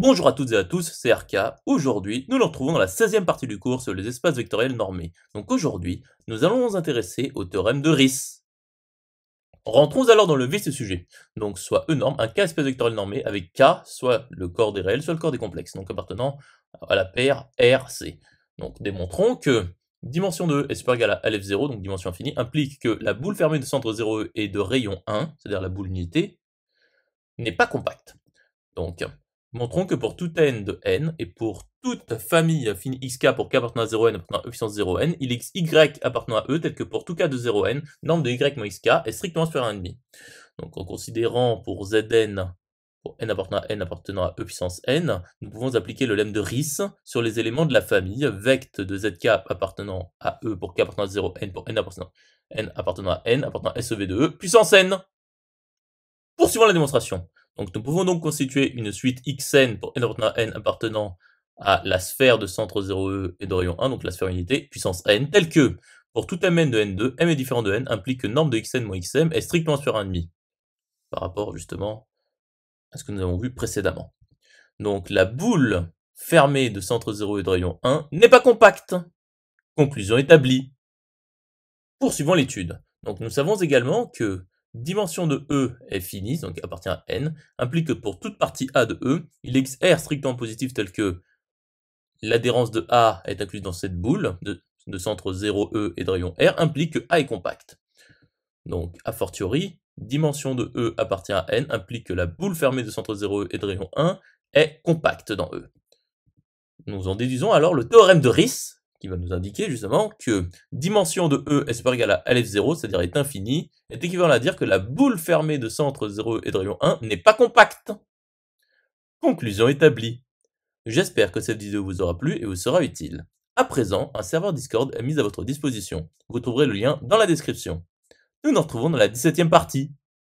Bonjour à toutes et à tous, c'est RK. Aujourd'hui, nous nous retrouvons dans la 16e partie du cours sur les espaces vectoriels normés. Donc aujourd'hui, nous allons nous intéresser au théorème de RIS. Rentrons alors dans le vif du sujet. Donc soit E norme, un cas espace vectoriel normé avec K, soit le corps des réels, soit le corps des complexes, donc appartenant à la paire RC. Donc démontrons que dimension de E est supérieure égale à LF0, donc dimension infinie, implique que la boule fermée de centre 0 e et de rayon 1, c'est-à-dire la boule unité, n'est pas compacte. Donc Montrons que pour tout n de n et pour toute famille finie xk pour k appartenant à 0n appartenant à e puissance 0n, il y appartenant à e tel que pour tout k de 0n, norme de y moins xk est strictement supérieure à 1,5. Donc en considérant pour zn pour n appartenant à n appartenant à e puissance n, nous pouvons appliquer le lemme de Ries sur les éléments de la famille vect de zk appartenant à e pour k appartenant à 0n pour n appartenant, n appartenant à n appartenant à sev de e puissance n. Poursuivons la démonstration. Donc nous pouvons donc constituer une suite xn pour n n appartenant à la sphère de centre 0e et rayon 1, donc la sphère unité, puissance n, telle que pour tout mn de n2, m est différent de n implique que norme de xn moins xm est strictement sur 1,5 par rapport justement à ce que nous avons vu précédemment. Donc la boule fermée de centre 0 e et de rayon 1 n'est pas compacte. Conclusion établie. Poursuivons l'étude. Donc nous savons également que dimension de E est finie, donc appartient à n, implique que pour toute partie A de E, il existe R strictement positif tel que l'adhérence de A est incluse dans cette boule de, centre 0E et de rayon R, implique que A est compact. Donc, a fortiori, dimension de E appartient à N implique que la boule fermée de centre 0E et de rayon 1 est compacte dans E. Nous en déduisons alors le théorème de Ries, qui va nous indiquer justement que dimension de E est supérieure à LF0, c'est-à-dire est infinie, est équivalent à dire que la boule fermée de centre 0 et de rayon 1 n'est pas compacte. Conclusion établie. J'espère que cette vidéo vous aura plu et vous sera utile. À présent, un serveur Discord est mis à votre disposition. Vous trouverez le lien dans la description. Nous nous retrouvons dans la 17e partie.